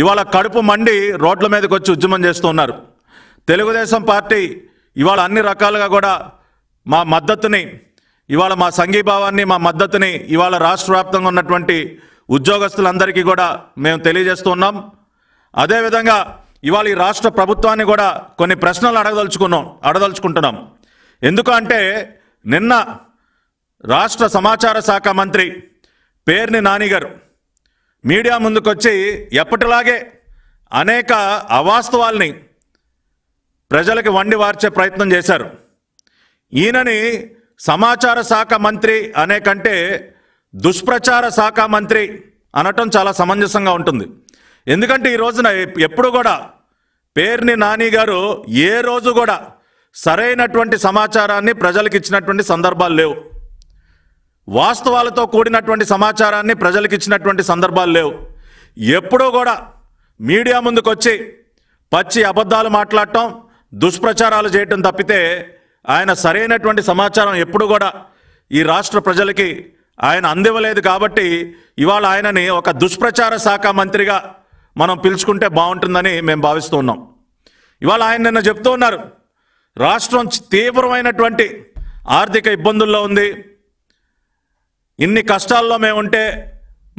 ఇవాళ కడుపు మండి రోడ్ల మీదకి వచ్చి ఉద్యమం చేస్తున్నారు తెలుగుదేశం పార్టీ ఇవాళ అన్ని రకాలుగా కూడా మా మద్దతుని ఇవాళ మా సంఘీభావాన్ని మా మద్దతుని ఇవాళ రాష్ట్ర వ్యాప్తంగా ఉన్నటువంటి ఉద్యోగస్తులందరికీ కూడా మేము తెలియజేస్తున్నాం అదేవిధంగా ఇవాళ ఈ రాష్ట్ర ప్రభుత్వాన్ని కూడా కొన్ని ప్రశ్నలు అడగదలుచుకున్నాం అడదలుచుకుంటున్నాం ఎందుకంటే నిన్న రాష్ట్ర సమాచార శాఖ మంత్రి పేర్ని నాని గారు మీడియా ముందుకొచ్చి ఎప్పటిలాగే అనేక అవాస్తవాల్ని ప్రజలకి వండి వార్చే ప్రయత్నం చేశారు ఈయనని సమాచార శాఖ మంత్రి అనే కంటే దుష్ప్రచార శాఖ మంత్రి అనటం చాలా సమంజసంగా ఉంటుంది ఎందుకంటే ఈ రోజున ఎప్పుడు కూడా పేర్ని నాని గారు ఏ రోజు కూడా సరైనటువంటి సమాచారాన్ని ప్రజలకు ఇచ్చినటువంటి సందర్భాలు లేవు వాస్తవాలతో కూడినటువంటి సమాచారాన్ని ప్రజలకు ఇచ్చినటువంటి సందర్భాలు లేవు ఎప్పుడూ కూడా మీడియా ముందుకు వచ్చి పచ్చి అబద్ధాలు మాట్లాడటం దుష్ప్రచారాలు చేయటం తప్పితే ఆయన సరైనటువంటి సమాచారం ఎప్పుడు కూడా ఈ రాష్ట్ర ప్రజలకి ఆయన అందివ్వలేదు కాబట్టి ఇవాళ ఆయనని ఒక దుష్ప్రచార శాఖ మంత్రిగా మనం పిలుచుకుంటే బాగుంటుందని మేము భావిస్తూ ఉన్నాం ఇవాళ ఆయన నిన్న చెప్తూ ఉన్నారు రాష్ట్రం తీవ్రమైనటువంటి ఆర్థిక ఇబ్బందుల్లో ఉంది ఇన్ని కష్టాల్లో మేము ఉంటే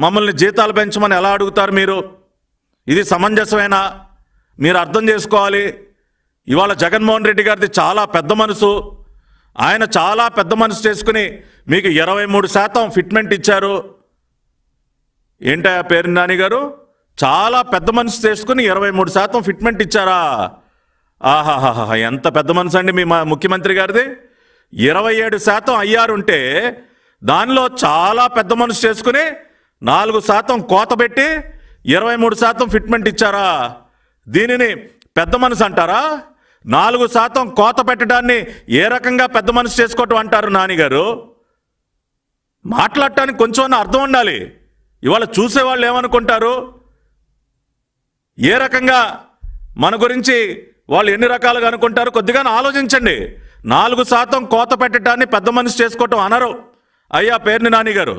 మమ్మల్ని జీతాలు పెంచమని ఎలా అడుగుతారు మీరు ఇది సమంజసమైన మీరు అర్థం చేసుకోవాలి ఇవాళ జగన్మోహన్ రెడ్డి గారిది చాలా పెద్ద మనసు ఆయన చాలా పెద్ద మనసు చేసుకుని మీకు ఇరవై మూడు శాతం ఫిట్మెంట్ ఇచ్చారు ఏంటా పేరు నాని గారు చాలా పెద్ద మనసు చేసుకుని ఇరవై మూడు శాతం ఫిట్మెంట్ ఇచ్చారా ఆహాహాహా ఎంత పెద్ద మనసు అండి మీ ముఖ్యమంత్రి గారిది ఇరవై ఏడు శాతం ఉంటే దానిలో చాలా పెద్ద మనసు చేసుకుని నాలుగు శాతం కోత పెట్టి ఇరవై మూడు శాతం ఫిట్మెంట్ ఇచ్చారా దీనిని పెద్ద మనసు అంటారా నాలుగు శాతం కోత పెట్టడాన్ని ఏ రకంగా పెద్ద మనసు చేసుకోవటం అంటారు నానిగారు మాట్లాడటానికి కొంచెం అర్థం ఉండాలి ఇవాళ చూసేవాళ్ళు ఏమనుకుంటారు ఏ రకంగా మన గురించి వాళ్ళు ఎన్ని రకాలుగా అనుకుంటారు కొద్దిగా ఆలోచించండి నాలుగు శాతం కోత పెట్టడాన్ని పెద్ద మనిషి చేసుకోవటం అనరు అయ్యా పేర్ని నానిగారు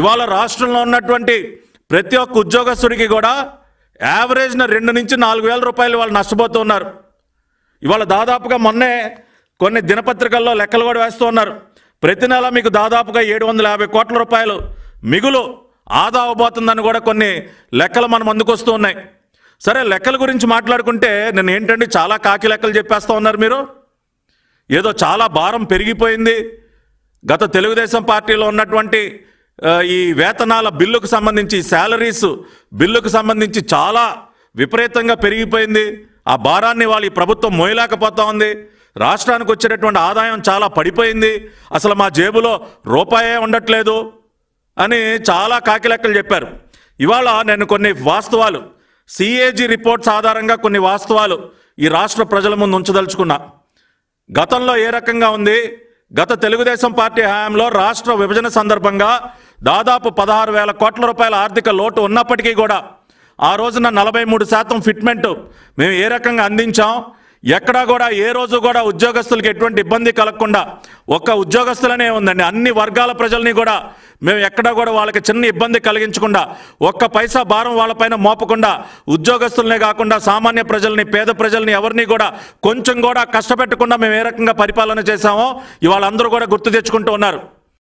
ఇవాళ రాష్ట్రంలో ఉన్నటువంటి ప్రతి ఒక్క ఉద్యోగస్తుడికి కూడా యావరేజ్న రెండు నుంచి నాలుగు వేల రూపాయలు వాళ్ళు నష్టపోతున్నారు ఇవాళ దాదాపుగా మొన్నే కొన్ని దినపత్రికల్లో లెక్కలు కూడా వేస్తూ ఉన్నారు ప్రతి నెల మీకు దాదాపుగా ఏడు వందల యాభై కోట్ల రూపాయలు మిగులు ఆదా అవబోతుందని కూడా కొన్ని లెక్కలు మనం అందుకొస్తూ ఉన్నాయి సరే లెక్కల గురించి మాట్లాడుకుంటే నేను ఏంటంటే చాలా కాకి లెక్కలు చెప్పేస్తూ ఉన్నారు మీరు ఏదో చాలా భారం పెరిగిపోయింది గత తెలుగుదేశం పార్టీలో ఉన్నటువంటి ఈ వేతనాల బిల్లుకు సంబంధించి శాలరీస్ బిల్లుకు సంబంధించి చాలా విపరీతంగా పెరిగిపోయింది ఆ భారాన్ని వాళ్ళు ఈ ప్రభుత్వం మోయలేకపోతా ఉంది రాష్ట్రానికి వచ్చేటటువంటి ఆదాయం చాలా పడిపోయింది అసలు మా జేబులో రూపాయే ఉండట్లేదు అని చాలా కాకిలెక్కలు చెప్పారు ఇవాళ నేను కొన్ని వాస్తవాలు సిఏజీ రిపోర్ట్స్ ఆధారంగా కొన్ని వాస్తవాలు ఈ రాష్ట్ర ప్రజల ముందు ఉంచదలుచుకున్నా గతంలో ఏ రకంగా ఉంది గత తెలుగుదేశం పార్టీ హయాంలో రాష్ట్ర విభజన సందర్భంగా దాదాపు పదహారు వేల కోట్ల రూపాయల ఆర్థిక లోటు ఉన్నప్పటికీ కూడా ఆ రోజున నలభై మూడు శాతం ఫిట్మెంట్ మేము ఏ రకంగా అందించాం ఎక్కడా కూడా ఏ రోజు కూడా ఉద్యోగస్తులకు ఎటువంటి ఇబ్బంది కలగకుండా ఒక్క ఉద్యోగస్తులనే ఉందండి అన్ని వర్గాల ప్రజల్ని కూడా మేము ఎక్కడా కూడా వాళ్ళకి చిన్న ఇబ్బంది కలిగించకుండా ఒక్క పైసా భారం వాళ్ళపైన మోపకుండా ఉద్యోగస్తులనే కాకుండా సామాన్య ప్రజల్ని పేద ప్రజల్ని ఎవరిని కూడా కొంచెం కూడా కష్టపెట్టకుండా మేము ఏ రకంగా పరిపాలన చేశామో ఇవాళ అందరూ కూడా గుర్తు తెచ్చుకుంటూ ఉన్నారు